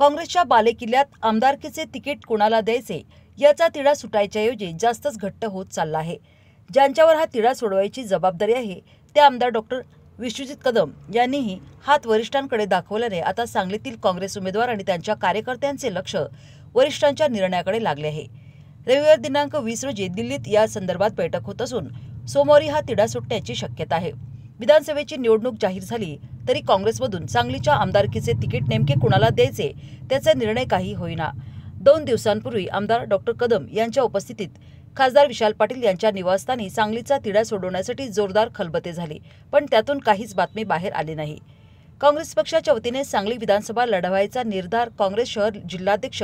काँग्रेसच्या बालेकिल्ल्यात आमदारकीचे तिकीट कोणाला द्यायचे याचा तिढा सुटायच्याऐवजी जास्तच घट्ट होत चालला आहे ज्यांच्यावर हा तिढा सोडवायची जबाबदारी आहे ते आमदार डॉक्टर विश्वजित कदम यांनीही हात वरिष्ठांकडे दाखवल्याने आता सांगलीतील काँग्रेस उमेदवार आणि त्यांच्या कार्यकर्त्यांचे लक्ष वरिष्ठांच्या निर्णयाकडे लागले आहे रविवार दिनांक वीस रोजी दिल्लीत या संदर्भात बैठक होत असून सोमवारी हा तिढा सुटण्याची शक्यता आहे विधानसभेची निवडणूक जाहीर झाली तरी काँग्रेसमधून सांगलीच्या आमदारकीचे तिकीट नेमके कुणाला द्यायचे त्याचा निर्णय काही होईना दोन दिवसांपूर्वी आमदार डॉक्टर कदम यांच्या उपस्थितीत खासदार विशाल पाटील यांच्या निवासस्थानी सांगलीचा तिढा सोडवण्यासाठी जोरदार खलबते झाली पण त्यातून काहीच बातमी बाहेर आली नाही काँग्रेस पक्षाच्या वतीने सांगली विधानसभा लढवायचा निर्धार काँग्रेस शहर जिल्हाध्यक्ष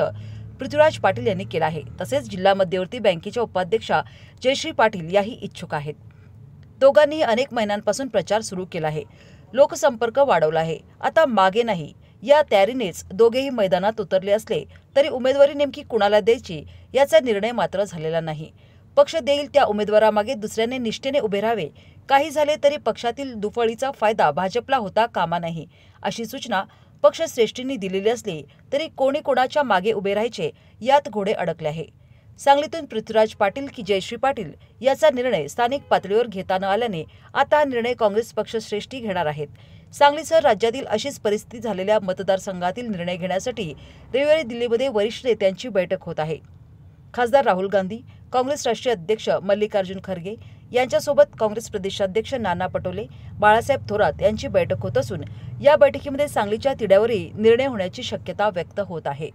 पृथ्वीराज पाटील यांनी केला आहे तसेच जिल्हा मध्यवर्ती बँकेच्या उपाध्यक्षा जयश्री पाटील याही इच्छुक आहेत दोघांनीही अनेक महिन्यांपासून प्रचार सुरू केला आहे लोकसंपर्क वाढवला आहे आता मागे नाही या तयारीनेच दोघेही मैदानात उतरले असले तरी उमेदवारी नेमकी कुणाला द्यायची याचा निर्णय मात्र झालेला नाही पक्ष देईल त्या उमेदवारामागे दुसऱ्याने निष्ठेने उभे राहावे काही झाले तरी पक्षातील दुफळीचा फायदा भाजपला होता कामा नाही अशी सूचना पक्षश्रेष्ठींनी दिलेली असली तरी कोणी कोणाच्या मागे उभे राहायचे यात घोडे अडकले आहे सांगलीतून पृथ्वीराज पाटील की जयश्री पाटील याचा निर्णय स्थानिक पातळीवर घेता न आल्याने आता हा निर्णय काँग्रेस पक्ष श्रेष्ठी घेणार आहेत सांगलीसह राज्यातील अशीच परिस्थिती झालेल्या मतदारसंघातील निर्णय घेण्यासाठी रविवारी दिल्लीमध्ये वरिष्ठ नेत्यांची बैठक होत आहे खासदार राहुल गांधी काँग्रेस राष्ट्रीय अध्यक्ष मल्लिकार्जुन खरगे यांच्यासोबत काँग्रेस प्रदेशाध्यक्ष नाना पटोले बाळासाहेब थोरात यांची बैठक होत असून या बैठकीमध्ये सांगलीच्या तिड्यावरही निर्णय होण्याची शक्यता व्यक्त होत आहे